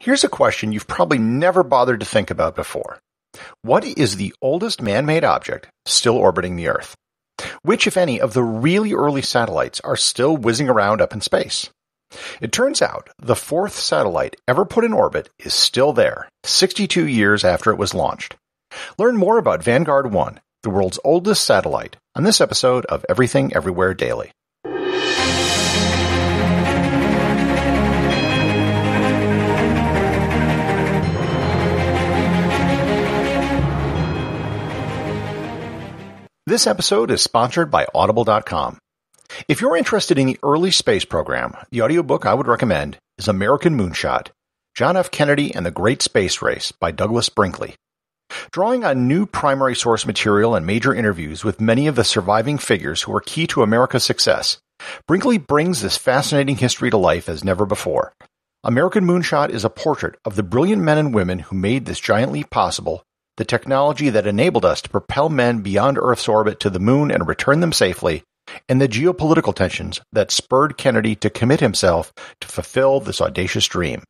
Here's a question you've probably never bothered to think about before. What is the oldest man made object still orbiting the Earth? Which, if any, of the really early satellites are still whizzing around up in space? It turns out the fourth satellite ever put in orbit is still there, 62 years after it was launched. Learn more about Vanguard 1, the world's oldest satellite, on this episode of Everything Everywhere Daily. This episode is sponsored by Audible.com. If you're interested in the early space program, the audiobook I would recommend is American Moonshot John F. Kennedy and the Great Space Race by Douglas Brinkley. Drawing on new primary source material and major interviews with many of the surviving figures who were key to America's success, Brinkley brings this fascinating history to life as never before. American Moonshot is a portrait of the brilliant men and women who made this giant leap possible the technology that enabled us to propel men beyond Earth's orbit to the moon and return them safely, and the geopolitical tensions that spurred Kennedy to commit himself to fulfill this audacious dream.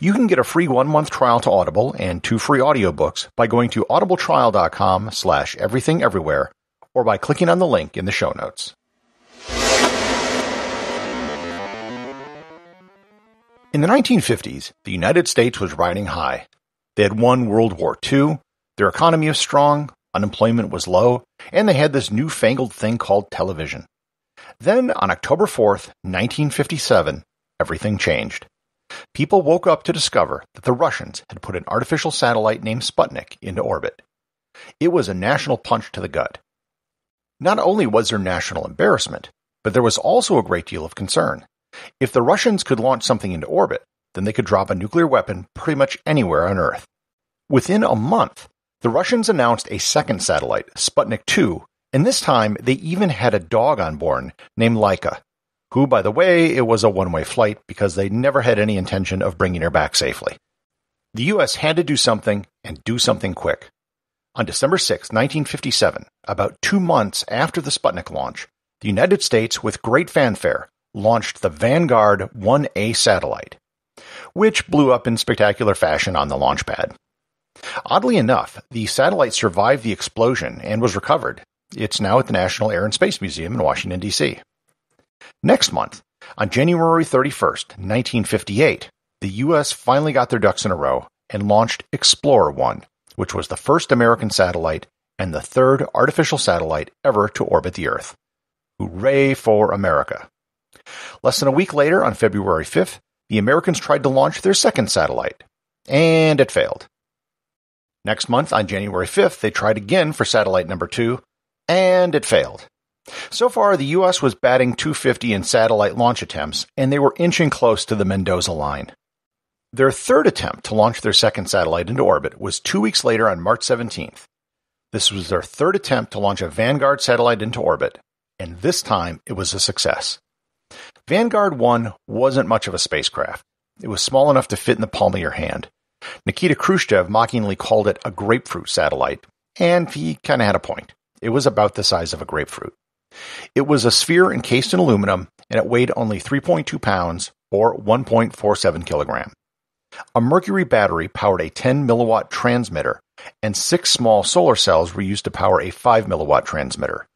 You can get a free one-month trial to Audible and two free audiobooks by going to audibletrial.com slash everythingeverywhere or by clicking on the link in the show notes. In the 1950s, the United States was riding high. They had won World War II, their economy was strong, unemployment was low, and they had this newfangled thing called television. Then, on October 4th, 1957, everything changed. People woke up to discover that the Russians had put an artificial satellite named Sputnik into orbit. It was a national punch to the gut. Not only was there national embarrassment, but there was also a great deal of concern. If the Russians could launch something into orbit, then they could drop a nuclear weapon pretty much anywhere on Earth. Within a month, the Russians announced a second satellite, Sputnik 2, and this time they even had a dog on board named Laika, who, by the way, it was a one way flight because they never had any intention of bringing her back safely. The U.S. had to do something and do something quick. On December 6, 1957, about two months after the Sputnik launch, the United States, with great fanfare, launched the Vanguard 1A satellite which blew up in spectacular fashion on the launch pad. Oddly enough, the satellite survived the explosion and was recovered. It's now at the National Air and Space Museum in Washington, D.C. Next month, on January 31st, 1958, the U.S. finally got their ducks in a row and launched Explorer 1, which was the first American satellite and the third artificial satellite ever to orbit the Earth. Hooray for America! Less than a week later, on February 5th, the Americans tried to launch their second satellite, and it failed. Next month, on January 5th, they tried again for satellite number two, and it failed. So far, the U.S. was batting 250 in satellite launch attempts, and they were inching close to the Mendoza line. Their third attempt to launch their second satellite into orbit was two weeks later on March 17th. This was their third attempt to launch a Vanguard satellite into orbit, and this time it was a success. Vanguard 1 wasn't much of a spacecraft. It was small enough to fit in the palm of your hand. Nikita Khrushchev mockingly called it a grapefruit satellite, and he kind of had a point. It was about the size of a grapefruit. It was a sphere encased in aluminum, and it weighed only 3.2 pounds, or 1.47 kilogram. A mercury battery powered a 10 milliwatt transmitter, and six small solar cells were used to power a 5 milliwatt transmitter.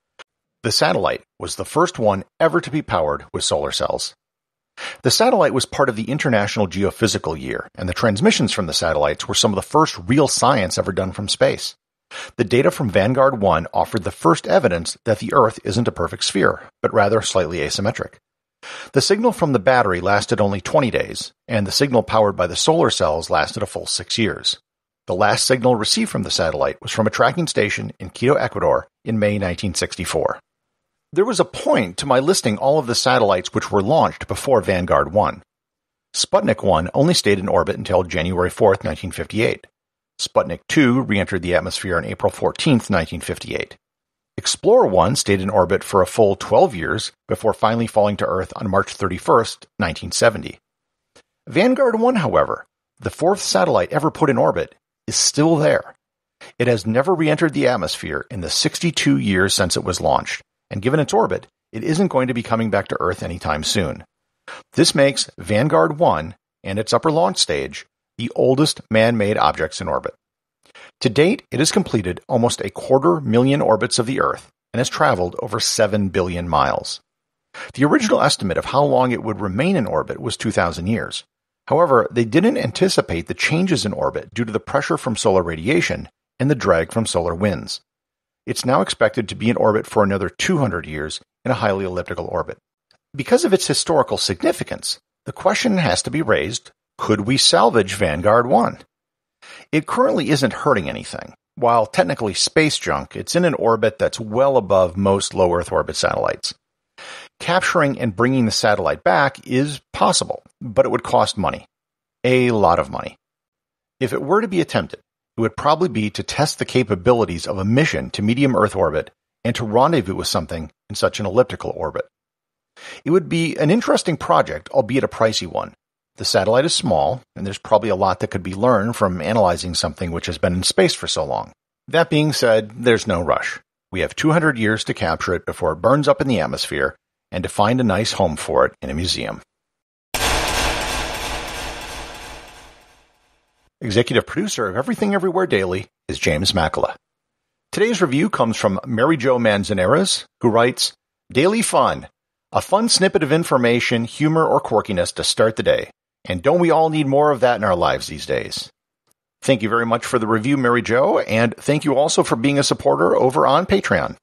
The satellite was the first one ever to be powered with solar cells. The satellite was part of the International Geophysical Year, and the transmissions from the satellites were some of the first real science ever done from space. The data from Vanguard 1 offered the first evidence that the Earth isn't a perfect sphere, but rather slightly asymmetric. The signal from the battery lasted only 20 days, and the signal powered by the solar cells lasted a full six years. The last signal received from the satellite was from a tracking station in Quito, Ecuador in May 1964. There was a point to my listing all of the satellites which were launched before Vanguard 1. Sputnik 1 only stayed in orbit until January 4, 1958. Sputnik 2 re entered the atmosphere on April 14, 1958. Explorer 1 stayed in orbit for a full 12 years before finally falling to Earth on March 31, 1970. Vanguard 1, however, the fourth satellite ever put in orbit, is still there. It has never re entered the atmosphere in the 62 years since it was launched, and given its orbit, it isn't going to be coming back to Earth anytime soon. This makes Vanguard 1 and its upper launch stage the oldest man made objects in orbit. To date, it has completed almost a quarter million orbits of the Earth and has traveled over 7 billion miles. The original estimate of how long it would remain in orbit was 2,000 years. However, they didn't anticipate the changes in orbit due to the pressure from solar radiation and the drag from solar winds. It's now expected to be in orbit for another 200 years in a highly elliptical orbit. Because of its historical significance, the question has to be raised could we salvage Vanguard 1? It currently isn't hurting anything. While technically space junk, it's in an orbit that's well above most low Earth orbit satellites. Capturing and bringing the satellite back is possible, but it would cost money. A lot of money. If it were to be attempted, would probably be to test the capabilities of a mission to medium Earth orbit and to rendezvous with something in such an elliptical orbit. It would be an interesting project, albeit a pricey one. The satellite is small, and there's probably a lot that could be learned from analyzing something which has been in space for so long. That being said, there's no rush. We have 200 years to capture it before it burns up in the atmosphere and to find a nice home for it in a museum. Executive producer of Everything Everywhere Daily is James Makala. Today's review comes from Mary Jo Manzanares, who writes Daily Fun, a fun snippet of information, humor, or quirkiness to start the day. And don't we all need more of that in our lives these days? Thank you very much for the review, Mary Jo, and thank you also for being a supporter over on Patreon.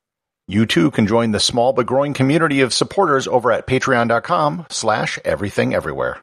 You too can join the small but growing community of supporters over at patreon.com slash everything everywhere.